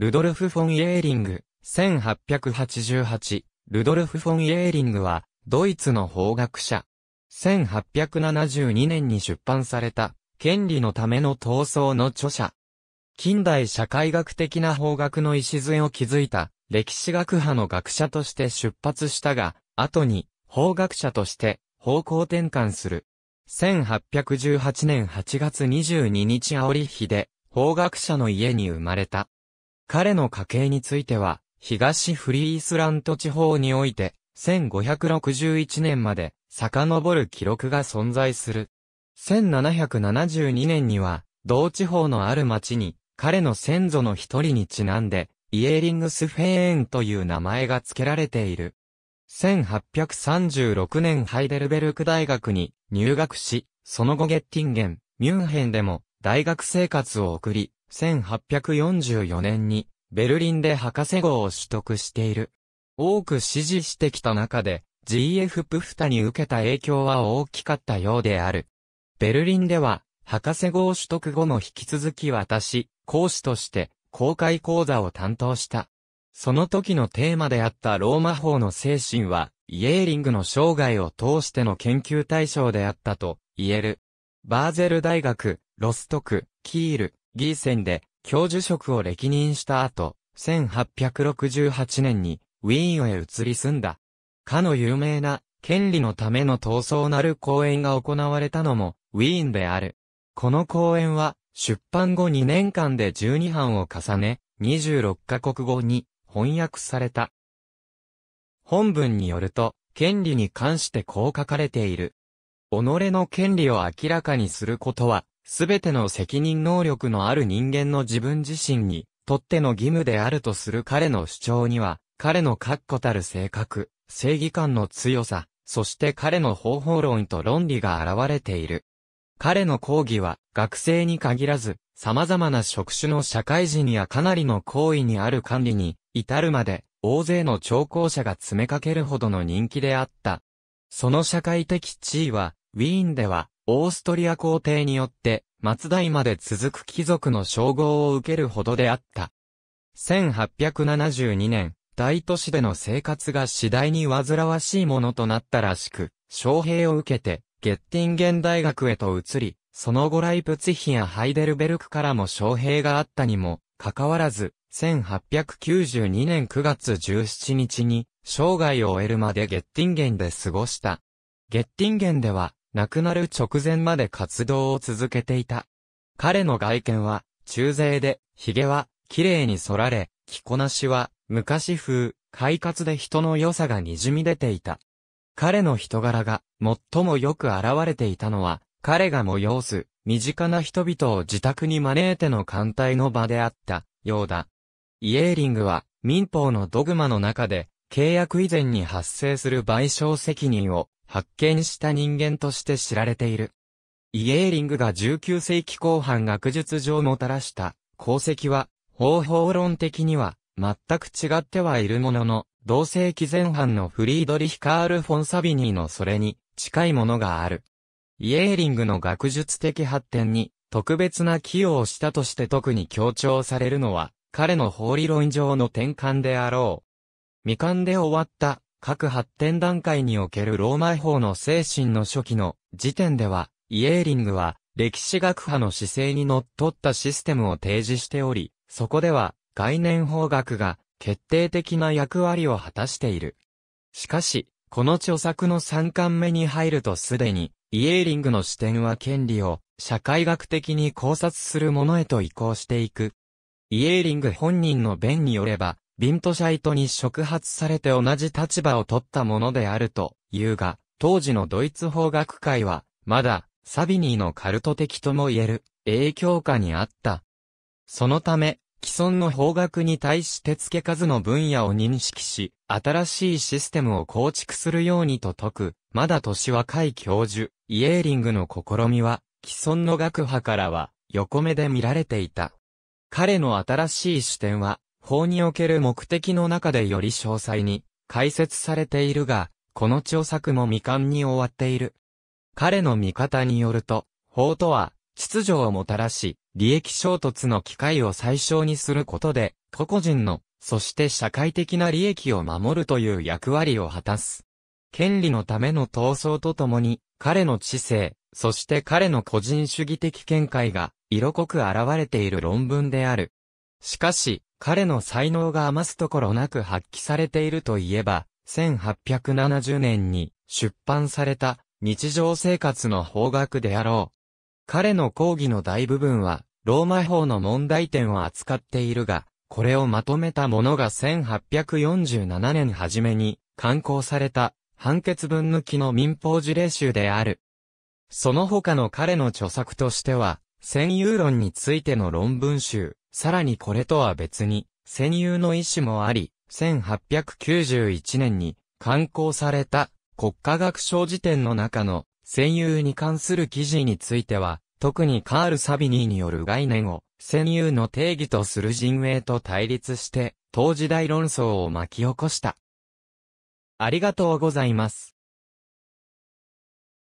ルドルフ・フォン・イェーリング、1888、ルドルフ・フォン・イェーリングは、ドイツの法学者。1872年に出版された、権利のための闘争の著者。近代社会学的な法学の礎を築いた、歴史学派の学者として出発したが、後に、法学者として、方向転換する。1818年8月22日煽り日で、法学者の家に生まれた。彼の家系については、東フリースラント地方において、1561年まで遡る記録が存在する。1772年には、同地方のある町に、彼の先祖の一人にちなんで、イエーリングスフェーンという名前が付けられている。1836年ハイデルベルク大学に入学し、その後ゲッティンゲン、ミュンヘンでも大学生活を送り、1844年にベルリンで博士号を取得している。多く支持してきた中で GF プフタに受けた影響は大きかったようである。ベルリンでは博士号取得後も引き続き私、講師として公開講座を担当した。その時のテーマであったローマ法の精神は、イエーリングの生涯を通しての研究対象であったと言える。バーゼル大学、ロストク、キール、ギーセンで教授職を歴任した後、1868年にウィーンへ移り住んだ。かの有名な権利のための闘争なる講演が行われたのもウィーンである。この講演は出版後2年間で12版を重ね、26カ国語に翻訳された。本文によると、権利に関してこう書かれている。己の権利を明らかにすることは、すべての責任能力のある人間の自分自身に、とっての義務であるとする彼の主張には、彼の確固たる性格、正義感の強さ、そして彼の方法論と論理が現れている。彼の講義は、学生に限らず、様々な職種の社会人やかなりの行為にある管理に、至るまで、大勢の聴講者が詰めかけるほどの人気であった。その社会的地位は、ウィーンでは、オーストリア皇帝によって、松代まで続く貴族の称号を受けるほどであった。1872年、大都市での生活が次第に煩わしいものとなったらしく、招平を受けて、ゲッティンゲン大学へと移り、その後ライプツヒやハイデルベルクからも招平があったにも、かかわらず、1892年9月17日に、生涯を終えるまでゲッティンゲンで過ごした。ゲッティンゲンでは、亡くなる直前まで活動を続けていた。彼の外見は、中世で、髭は、綺麗に剃られ、着こなしは、昔風、快活で人の良さが滲み出ていた。彼の人柄が、最もよく現れていたのは、彼が催す、身近な人々を自宅に招いての艦隊の場であった、ようだ。イエーリングは、民法のドグマの中で、契約以前に発生する賠償責任を発見した人間として知られている。イエーリングが19世紀後半学術上もたらした功績は、方法論的には全く違ってはいるものの、同世紀前半のフリードリヒ・カール・フォン・サビニーのそれに近いものがある。イエーリングの学術的発展に特別な寄与をしたとして特に強調されるのは、彼の法理論上の転換であろう。未完で終わった各発展段階におけるローマ法の精神の初期の時点では、イエーリングは歴史学派の姿勢に則ったシステムを提示しており、そこでは概念法学が決定的な役割を果たしている。しかし、この著作の3巻目に入るとすでに、イエーリングの視点は権利を社会学的に考察するものへと移行していく。イエーリング本人の弁によれば、ビントシャイトに触発されて同じ立場を取ったものであるというが、当時のドイツ法学会は、まだ、サビニーのカルト的とも言える影響下にあった。そのため、既存の方角に対して付け数の分野を認識し、新しいシステムを構築するようにと説く、まだ年若い教授、イエーリングの試みは、既存の学派からは、横目で見られていた。彼の新しい視点は、法における目的の中でより詳細に解説されているが、この著作も未完に終わっている。彼の見方によると、法とは、秩序をもたらし、利益衝突の機会を最小にすることで、個々人の、そして社会的な利益を守るという役割を果たす。権利のための闘争とともに、彼の知性、そして彼の個人主義的見解が、色濃く現れている論文である。しかし、彼の才能が余すところなく発揮されているといえば、1870年に出版された日常生活の方角であろう。彼の講義の大部分は、ローマ法の問題点を扱っているが、これをまとめたものが1847年初めに刊行された判決文抜きの民法事例集である。その他の彼の著作としては、占有論についての論文集、さらにこれとは別に、占有の意思もあり、1891年に刊行された国家学賞辞典の中の占有に関する記事については、特にカール・サビニーによる概念を占有の定義とする人営と対立して、当時代論争を巻き起こした。ありがとうございます。